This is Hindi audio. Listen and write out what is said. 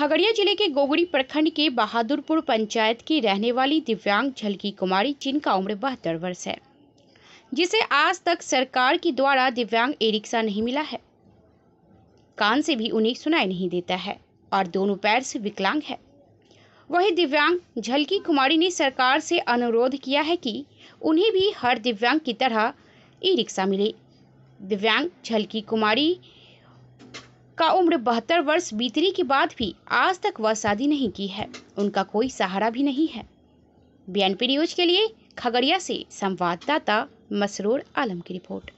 खगड़िया जिले के गोगड़ी प्रखंड के बहादुरपुर पंचायत की रहने वाली दिव्यांग झलकी कुमारी जिनका उम्र बहत्तर वर्ष है जिसे आज तक सरकार के द्वारा दिव्यांग ई रिक्शा नहीं मिला है कान से भी उन्हें सुनाई नहीं देता है और दोनों पैर से विकलांग है वही दिव्यांग झलकी कुमारी ने सरकार से अनुरोध किया है कि उन्हें भी हर दिव्यांग की तरह ई रिक्शा मिले दिव्यांग झलकी कुमारी का उम्र बहत्तर वर्ष बीतने के बाद भी आज तक वह शादी नहीं की है उनका कोई सहारा भी नहीं है बी एन न्यूज के लिए खगड़िया से संवाददाता मसरूर आलम की रिपोर्ट